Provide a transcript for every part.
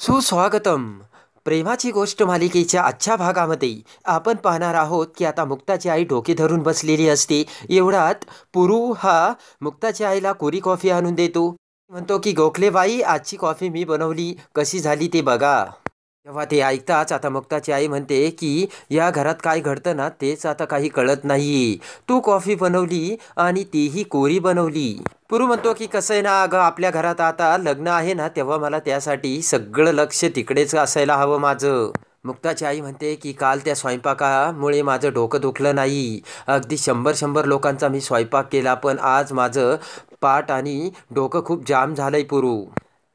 सुस्वागतम प्रेमाची गोष्ट मालिकेच्या आजच्या भागामध्ये आपण पाहणार आहोत की आता मुक्ताची आई डोके धरून बसलेली असते एवढ्यात पुरू हा मुक्ताच्या आईला कोरी कॉफी आणून देतो म्हणतो की गोखलेबाई आजची कॉफी मी बनवली कशी झाली ते बघा तेव्हा ते ऐकताच आता मुक्ताची आई म्हणते की या घरात काय घडतं ना तेच आता काही कळत नाही तू कॉफी बनवली आणि तीही कोरी बनवली पुरू म्हणतो की कसं आहे ना अगं आपल्या घरात आता लग्न आहे ना तेव्हा मला त्यासाठी सगळं लक्ष तिकडेच असायला हवं माझं मुक्ताची आई म्हणते की काल त्या स्वयंपाकामुळे माझं डोकं दुखलं नाही अगदी शंभर शंभर लोकांचा मी स्वयंपाक केला पण आज माझं पाठ आणि डोकं खूप जाम झालंय पुरू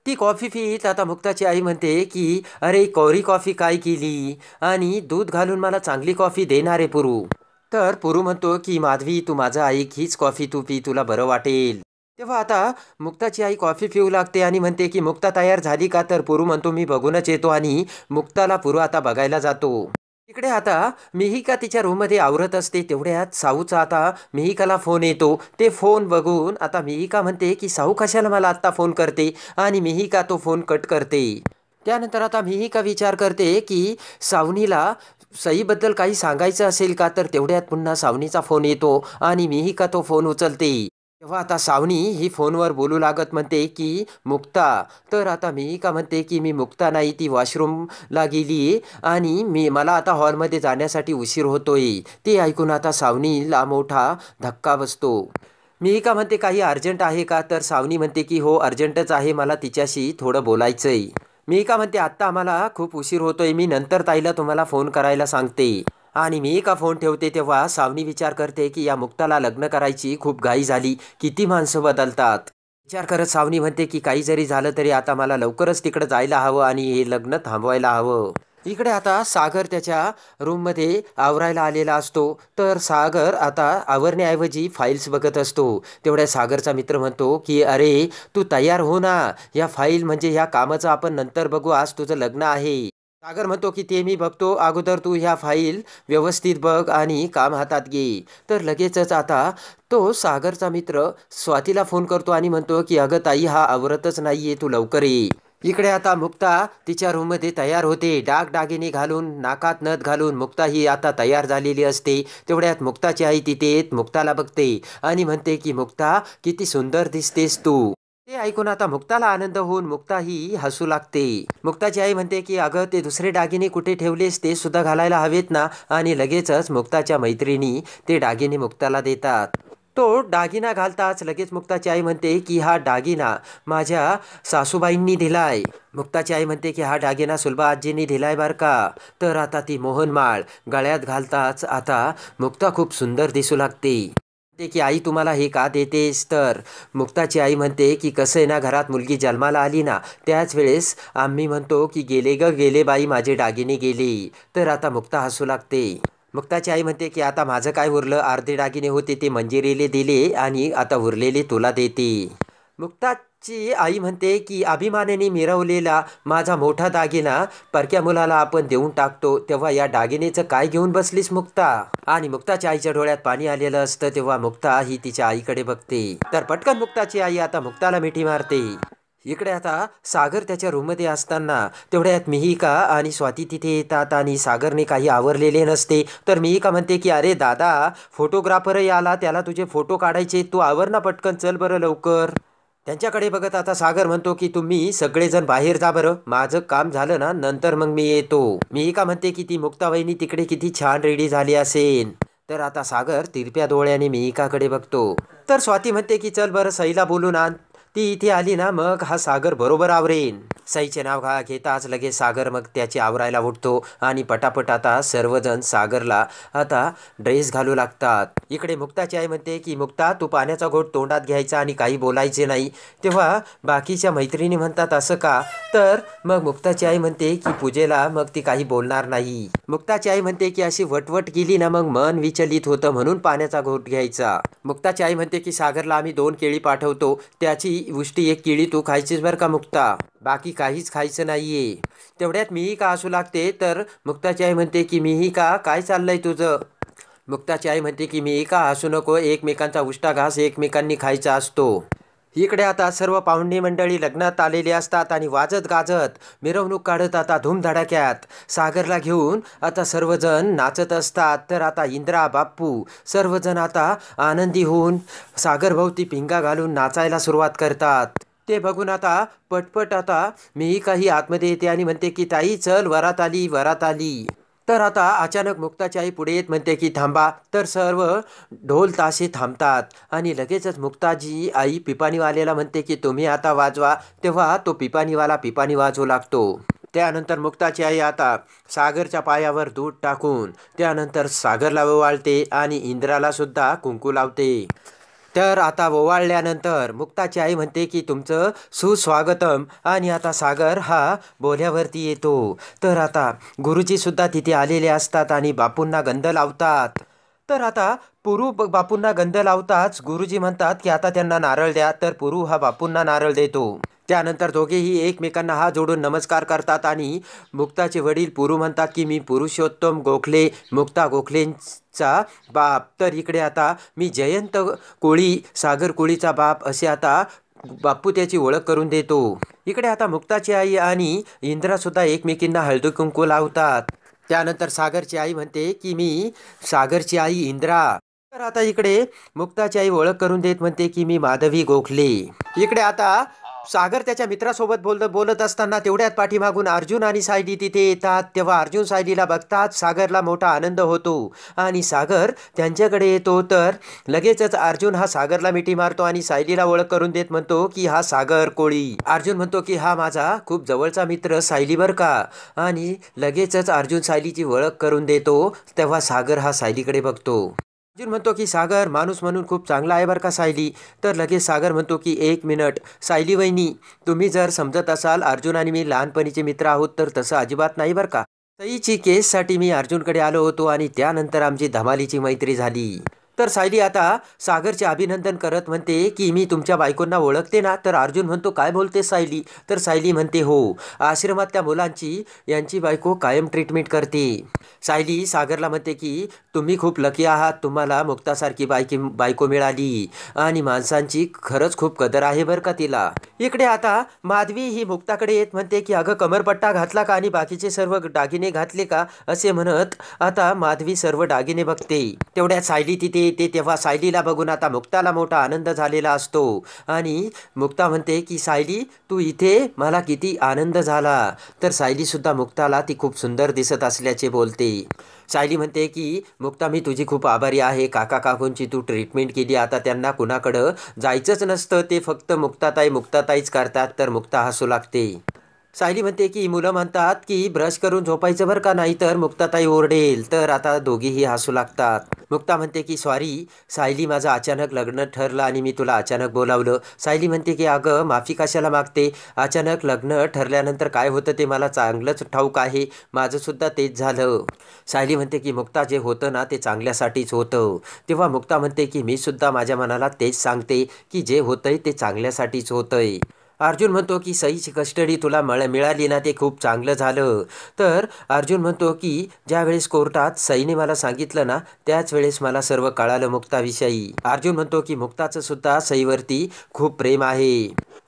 ती कॉफी पित आता मुक्ताची आई म्हणते की अरे कौरी कॉफी काय केली आणि दूध घालून मला चांगली कॉफी देणार आहे पुरू तर पुरू म्हणतो की माधवी तू माझं ऐक हीच कॉफी तू पी तुला बरं वाटेल तेव्हा आता मुक्ताची आई कॉफी पिऊ लागते आणि म्हणते की मुक्ता तयार झाली का तर पुरु म्हणतो मी बघूनच येतो आणि मुक्ताला पुरू आता बघायला जातो इकडे आता मिहिका तिच्या रूममध्ये आवरत असते तेवढ्यात साऊचा आता मिहिकाला फोन येतो ते फोन बघून आता मिहिका म्हणते की साऊ कशाला मला आत्ता फोन करते आणि मिहिका तो फोन कट करते त्यानंतर आता मिहिका विचार करते की सावनीला सईबद्दल काही सांगायचं असेल का तर तेवढ्यात पुन्हा सावनीचा फोन येतो आणि मिहिका तो फोन उचलते तेव्हा आता सावनी ही फोनवर बोलू लागत म्हणते की मुक्ता तर आता मी का म्हणते की मी मुक्ता नाही ती वॉशरूमला गेली आणि मी मला आता हॉलमध्ये जाण्यासाठी उशीर होतोय ते ऐकून आता सावनीला मोठा धक्का बसतो मी का म्हणते काही अर्जंट आहे का तर सावनी म्हणते की हो अर्जंटच आहे मला तिच्याशी थोडं बोलायचं आहे मी का म्हणते आत्ता आम्हाला खूप उशीर होतोय मी नंतर ताईला तुम्हाला फोन करायला सांगते आणि मी एका फोन ठेवते तेव्हा सावनी विचार करते की या मुक्ताला लग्न करायची खूप घाई झाली किती माणसं बदलतात विचार करत सावनी म्हणते की काही जरी झालं तरी आता मला लवकरच तिकडे जायला हवं आणि हे लग्न थांबवायला हवं इकडे आता सागर त्याच्या रूममध्ये आवरायला आलेला असतो तर सागर आता आवरण्याऐवजी फाईल्स बघत असतो तेवढ्या सागरचा मित्र म्हणतो की अरे तू तयार हो ना या फाईल म्हणजे ह्या कामाचं आपण नंतर बघू आज तुझं लग्न आहे सागर म्हणतो की ते मी बघतो अगोदर तू ह्या फाईल व्यवस्थित बघ आणि काम हातात घे तर लगेचच आता तो सागरचा मित्र स्वातीला फोन करतो आणि म्हणतो की अगं ताई हा आवरतच नाही तू लवकर ये इकडे आता मुक्ता तिच्या रूममध्ये तयार होते डागडागिने घालून नाकात नथ घालून मुक्ता ही आता तयार झालेली असते तेवढ्यात मुक्ताची आई तिथे मुक्ताला बघते आणि म्हणते की मुक्ता किती सुंदर दिसतेस तू ते ऐकून आता मुक्ताला आनंद होऊन मुक्ताही हसू लागते मुक्ताची आई म्हणते की अगं ते दुसरे डागिने कुठे ठेवलेस ते सुद्धा घालायला हवेत ना आणि लगेचच मुक्ताच्या मैत्रिणी ते डागिने मुक्ताला देतात तो डागिना घालताच लगेच मुक्ताची आई म्हणते की हा डागिना माझ्या सासूबाईंनी दिलाय मुक्ताची आई म्हणते की हा डागिना सुलभा आजींनी दिलाय बरं का तर आता ती मोहनमाळ गळ्यात घालताच आता मुक्ता खूप सुंदर दिसू लागते म्हणते की आई तुम्हाला हे का देतेस तर मुक्ताची आई म्हणते की कसं आहे ना घरात मुलगी जन्माला आली ना त्याच वेळेस आम्ही म्हणतो की गेले ग गेले बाई माझे डागिने गेली तर आता मुक्ता हसू लागते मुक्ताची आई म्हणते की आता माझं काय उरलं अर्धे डागिने होते ते मंजिरीले दिले आणि आता उरलेले तुला देते मुक्ताची आई म्हणते की अभिमानाने मिरवलेला माझा मोठा दागिना परक्या मुलाला आपण देऊन टाकतो तेव्हा या दागिनेचं काय घेऊन बसलीस मुक्ता आणि मुक्ताच्या आईच्या डोळ्यात पाणी आलेलं असतं तेव्हा मुक्ता ही तिच्या आईकडे बघते तर पटकन मुक्ताची आई आता मुक्ताला मिठी मारते इकडे आता सागर त्याच्या रूममध्ये असताना तेवढ्यात मिहिका आणि स्वाती तिथे येतात आणि सागरने काही आवरलेले नसते तर मिहिका म्हणते की अरे दादा फोटोग्राफरही आला त्याला तुझे फोटो काढायचे तू आवर ना पटकन चल बरं लवकर त्यांच्याकडे बघत आता सागर म्हणतो की तुम्ही सगळेजण बाहेर जा बरं माझं काम झालं ना नंतर मग मी येतो मी का म्हणते की ती मुक्ताबाईनी तिकडे किती छान रेडी झाली असेल तर आता सागर तिरप्या डोळ्याने मिहिकाकडे बघतो तर स्वाती म्हणते की चल बरं सईला बोलून आण ती इथे आली ना मग हा सागर बरोबर आवरेन साईचे नाव घा घेताच लगेच सागर मग त्याचे आवरायला उठतो आणि पटापट आता सर्वजण सागरला आता ड्रेस घालू लागतात इकडे मुक्ताची आई म्हणते की मुक्ता तू पाण्याचा घोट तोंडात घ्यायचा आणि काही बोलायचे नाही तेव्हा बाकीच्या मैत्रिणी म्हणतात असं का तर मग मुक्ताची आई म्हणते की पूजेला मग ती काही बोलणार नाही मुक्ताची आई म्हणते की अशी वटवट गेली ना मग मन विचलित होतं म्हणून पाण्याचा घोट घ्यायचा मुक्ताची आई म्हणते की सागरला आम्ही दोन केळी पाठवतो त्याची उष्टी एक केळी तू खायचीच बरं का मुक्ता बाकी काहीच खायचं नाहीये तेवढ्यात मीही का असू लागते तर मुक्ताची आई म्हणते की मीही का काय चाललंय तुझं मुक्ताची आई म्हणते की मीही का हसू नको एकमेकांचा उष्टा घास एकमेकांनी खायचा असतो इकडे आता सर्व पाहुणे मंडळी लग्नात आलेली असतात आणि वाजत गाजत मिरवणूक काढत आता धूमधडाक्यात सागरला घेऊन आता सर्वजण नाचत असतात तर आता इंद्रा बाप्पू सर्वजण आता आनंदी होऊन सागरभोवती पिंगा घालून नाचायला सुरुवात करतात ते बघून आता पटपट आता मी काही आतमध्ये येते आणि म्हणते की ताई चल वरात आली वरात आली तर आता अचानक मुक्ताची आई पुढे येत म्हणते की थांबा तर सर्व ढोल ताशे थांबतात आणि लगेचच मुक्ताजी आई पिपाणीवालेला म्हणते की तुम्ही आता वाजवा तेव्हा तो पिपाणीवाला पिपाणी वाजवू लागतो त्यानंतर मुक्ताची आई आता सागरच्या पायावर दूध टाकून त्यानंतर सागरला वाळते आणि इंद्राला सुद्धा कुंकू लावते तर आता ओवाळल्यानंतर मुक्ताची आई म्हणते की तुमचं सुस्वागतम आणि आता सागर हा बोल्यावरती येतो तर आता गुरुजीसुद्धा तिथे आलेले असतात आणि बापूंना गंध लावतात तर आता पुरु बापूंना गंध लावताच गुरुजी म्हणतात की आता त्यांना नारळ द्या तर पुरु हा बापूंना नारळ देतो त्यानंतर दोघेही एकमेकांना हात जोडून नमस्कार करतात आणि मुक्ताचे वडील पुरू म्हणतात की मी पुरुषोत्तम गोखले मुक्ता गोखलेंचा बाप तर इकडे आता मी जयंत कोळी सागर कोळीचा बाप असे आता बापू त्याची ओळख करून देतो इकडे आता मुक्ताची आई आणि इंद्रासुद्धा एकमेकींना हळदी कुंकू लावतात त्यानंतर सागरची आई म्हणते की मी सागरची आई इंद्रा तर आता इकडे मुक्ताची आई ओळख करून देत म्हणते की मी माधवी गोखले इकडे आता सागर त्याच्या मित्रासोबत बोलत बोलत असताना तेवढ्यात पाठीमागून अर्जुन आणि सायली तिथे येतात तेव्हा अर्जुन सायलीला बघतात सागरला मोठा आनंद होतो आणि सागर त्यांच्याकडे येतो तर लगेचच अर्जुन हा सागरला मिठी मारतो आणि सायलीला ओळख करून देत म्हणतो की हा सागर कोळी अर्जुन म्हणतो की हा माझा खूप जवळचा मित्र सायली बर का आणि लगेचच अर्जुन सायलीची ओळख करून देतो तेव्हा सागर हा सायलीकडे बघतो अर्जुन म्हणतो की सागर माणूस म्हणून खूप चांगला आहे बरं का सायली तर लगेच सागर म्हणतो की एक मिनट सायली वहिनी तुम्ही जर समजत असाल अर्जुन आणि मी लहानपणीचे मित्र आहोत तर तसं अजिबात नाही बरं का सईची केससाठी मी अर्जुनकडे आलो होतो आणि त्यानंतर आमची धमालीची मैत्री झाली तर सायली आता सागरचे अभिनंदन करत म्हणते की मी तुमच्या बायकोंना ओळखते ना तर अर्जुन म्हणतो काय बोलते सायली तर सायली म्हणते हो आश्रमात त्या मुलांची यांची बायको कायम ट्रीटमेंट करते सायली सागरला म्हणते की तुम्ही खूप लकी आहात तुम्हाला मुक्तासारखी बायकी बायको मिळाली आणि माणसांची खरंच खूप कदर आहे बरं का तिला इकडे आता माधवी ही मुक्ताकडे येत म्हणते की अगं कमरपट्टा घातला का आणि बाकीचे सर्व दागिने घातले का असे म्हणत आता माधवी सर्व दागिने बघते तेवढ्या सायली तिथे ते तेव्हा सायलीला बघून आता मुक्ताला मोठा आनंद झालेला असतो आणि मुक्ता म्हणते की सायली तू इथे मला किती आनंद झाला तर सायलीसुद्धा मुक्ताला ती खूप सुंदर दिसत असल्याचे बोलते सायली म्हणते की मुक्ता मी तुझी खूप आभारी आहे काका काकूंची तू ट्रीटमेंट केली आता त्यांना कुणाकडं जायचंच नसतं ते फक्त मुक्ताताई मुक्ताताईच करतात तर मुक्ता हसू लागते सायली म्हणते की मुलं म्हणतात की ब्रश करून झोपायचं बरं का नाही तर मुक्ताताई ओरडेल तर आता दोघीही हसू लागतात मुक्ता म्हणते की सॉरी सायली माझं अचानक लग्न ठरलं आणि मी तुला अचानक बोलावलं सायली म्हणते की अगं माफी कशाला मागते अचानक लग्न ठरल्यानंतर काय होतं ते मला चांगलंच ठाऊक आहे माझंसुद्धा तेच झालं सायली म्हणते की मुक्ता जे होतं ना ते चांगल्यासाठीच होतं तेव्हा मुक्ता म्हणते की मी सुद्धा माझ्या मनाला तेच सांगते की जे होतंय ते चांगल्यासाठीच होतंय अर्जुन म्हणतो की सईची कस्टडी तुला मळ मिळाली ना ते खूप चांगलं झालं तर अर्जुन म्हणतो की ज्या वेळेस कोर्टात सईने मला सांगितलं ना त्याच वेळेस मला सर्व कळालं मुक्ताविषयी अर्जुन म्हणतो की मुक्ताचं सुद्धा सईवरती खूप प्रेम आहे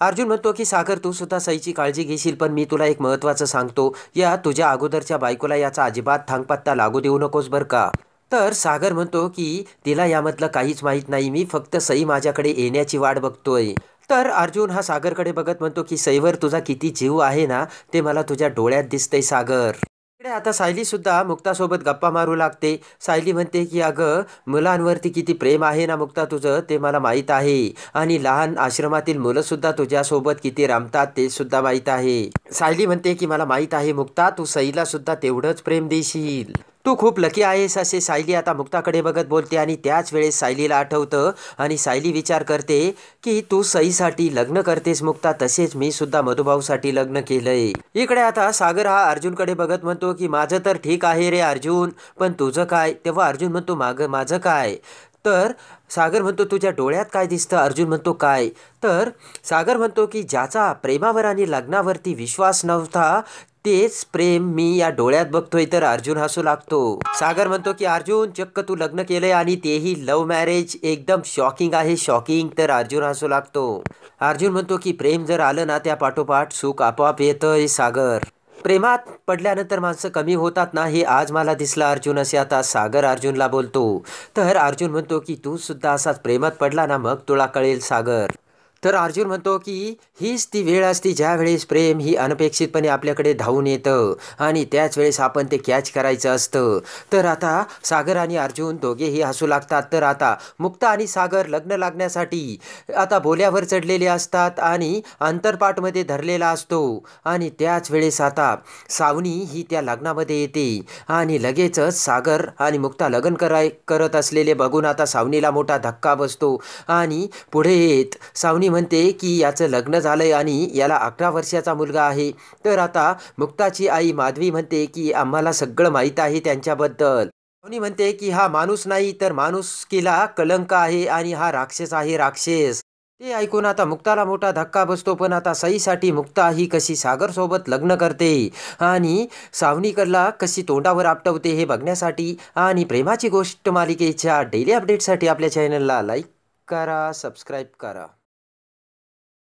अर्जुन म्हणतो की सागर तू सुद्धा सईची काळजी घेशील पण मी तुला एक महत्त्वाचं सांगतो या तुझ्या अगोदरच्या बायकोला याचा अजिबात थांगपत्ता लागू देऊ नकोस बरं का तर सागर म्हणतो की तिला यामधलं काहीच माहीत नाही मी फक्त सई माझ्याकडे येण्याची वाट बघतोय तर अर्जुन हा सागरकडे बघत म्हणतो की सैवर तुझा किती जीव आहे ना ते मला तुझ्या डोळ्यात दिसतंय सागर इकडे आता सायली सायलीसुद्धा मुक्तासोबत गप्पा मारू लागते सायली म्हणते की अगं मुलांवरती किती प्रेम आहे ना मुक्ता तुझं ते मला माहीत आहे आणि लहान आश्रमातील मुलंसुद्धा तुझ्यासोबत किती रमतात ते सुद्धा माहीत आहे सायली म्हणते की मला माहीत आहे मुक्ता तू सईलासुद्धा तेवढंच प्रेम देशील तू खूप लकी आहेस असे सायली आता मुक्ताकडे बघत बोलते आणि त्याच वेळेस सायलीला आठवतं आणि सायली विचार करते की तू सईसाठी लग्न करतेस मुक्ता तसेच मी सुद्धा मधुभाऊसाठी लग्न केलंय इकडे आता सागर हा अर्जुनकडे बघत म्हणतो की माझं तर ठीक आहे रे अर्जुन पण तुझं काय तेव्हा अर्जुन म्हणतो माग माझं काय तर सागर म्हणतो तुझ्या डोळ्यात काय दिसतं अर्जुन म्हणतो काय तर सागर म्हणतो की ज्याचा प्रेमावर आणि लग्नावरती विश्वास नव्हता तेच प्रेम मी या डोळ्यात बघतोय तर अर्जुन हसू लागतो सागर म्हणतो की अर्जुन चक्क तू लग्न केलंय आणि तेही लव्ह मॅरेज एकदम शॉकिंग आहे शॉकिंग तर अर्जुन हसू लागतो अर्जुन म्हणतो की प्रेम जर आलं ना त्या पाठोपाठ सुख आपोआप येतंय सागर प्रेमात पडल्यानंतर माणसं कमी होतात ना हे आज मला दिसला अर्जुन असे आता सागर अर्जुनला बोलतो तर अर्जुन म्हणतो की तू सुद्धा असाच प्रेमात पडला ना मग तुला कळेल सागर तर अर्जुन म्हणतो की हीच ती वेळ असती ज्यावेळेस प्रेम ही अनपेक्षितपणे आपल्याकडे धावून येतं आणि त्याच वेळेस आपण ते कॅच करायचं असतं तर आता सागर आणि अर्जुन दोघेही हसू लागतात तर आता मुक्ता आणि सागर लग्न लागण्यासाठी आता बोल्यावर चढलेले असतात आणि अंतरपाठमध्ये धरलेला असतो आणि त्याच वेळेस आता सावनी ही त्या लग्नामध्ये येते आणि लगेचच सागर आणि मुक्ता लग्न कराय करत असलेले बघून आता सावनीला मोठा धक्का बसतो आणि पुढे येत सावनी म्हणते की याचं लग्न झालंय आणि याला अकरा वर्षाचा मुलगा आहे तर आता मुक्ताची आई माधवी म्हणते की आम्हाला सगळं माहीत आहे त्यांच्याबद्दल कोणी म्हणते की हा माणूस नाही तर माणुसकीला कलंक आहे आणि हा राक्षस आहे राक्षस ते ऐकून आता मुक्ताला मोठा धक्का बसतो पण आता सईसाठी मुक्ता ही कशी सागरसोबत लग्न करते आणि सावनीकरला कशी तोंडावर आपटवते हे बघण्यासाठी आणि प्रेमाची गोष्ट मालिकेच्या डेली अपडेटसाठी आपल्या चॅनलला लाईक करा सबस्क्राईब करा